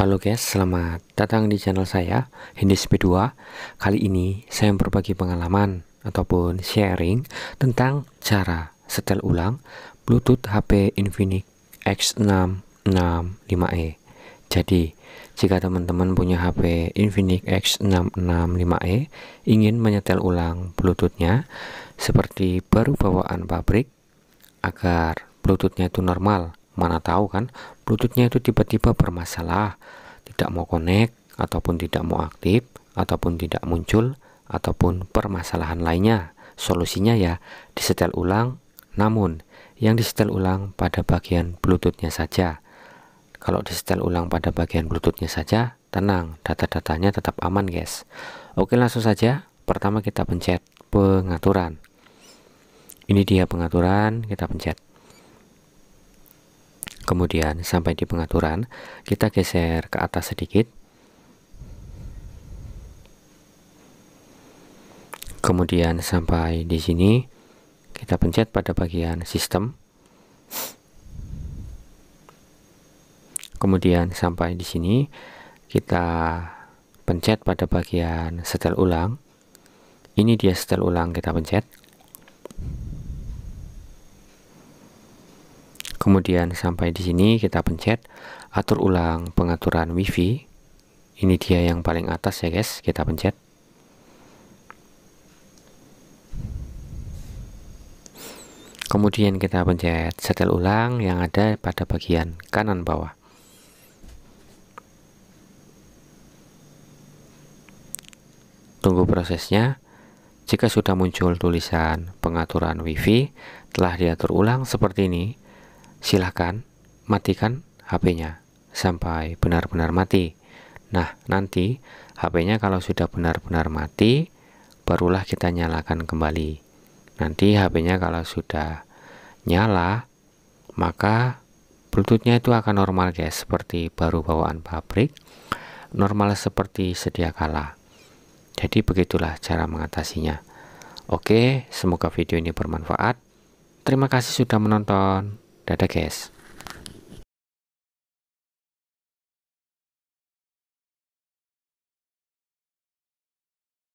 Halo guys, selamat datang di channel saya, Hindi P2. Kali ini saya berbagi pengalaman ataupun sharing tentang cara setel ulang Bluetooth HP Infinix X665e. Jadi, jika teman-teman punya HP Infinix X665e ingin menyetel ulang Bluetoothnya seperti baru bawaan pabrik agar Bluetoothnya itu normal mana tahu kan bluetoothnya itu tiba-tiba bermasalah tidak mau connect ataupun tidak mau aktif ataupun tidak muncul ataupun permasalahan lainnya solusinya ya disetel ulang namun yang disetel ulang pada bagian bluetoothnya saja kalau disetel ulang pada bagian bluetoothnya saja tenang data-datanya tetap aman guys oke langsung saja pertama kita pencet pengaturan ini dia pengaturan kita pencet Kemudian sampai di pengaturan, kita geser ke atas sedikit. Kemudian sampai di sini, kita pencet pada bagian sistem. Kemudian sampai di sini, kita pencet pada bagian setel ulang. Ini dia setel ulang kita pencet. kemudian sampai di sini kita pencet atur ulang pengaturan wifi ini dia yang paling atas ya guys kita pencet kemudian kita pencet setel ulang yang ada pada bagian kanan bawah tunggu prosesnya jika sudah muncul tulisan pengaturan wifi telah diatur ulang seperti ini silahkan matikan HP-nya sampai benar-benar mati. Nah, nanti HP-nya kalau sudah benar-benar mati, barulah kita nyalakan kembali. Nanti HP-nya kalau sudah nyala, maka Bluetooth-nya itu akan normal guys, seperti baru bawaan pabrik, normal seperti sedia kala. Jadi begitulah cara mengatasinya. Oke, semoga video ini bermanfaat. Terima kasih sudah menonton. Dadah guys.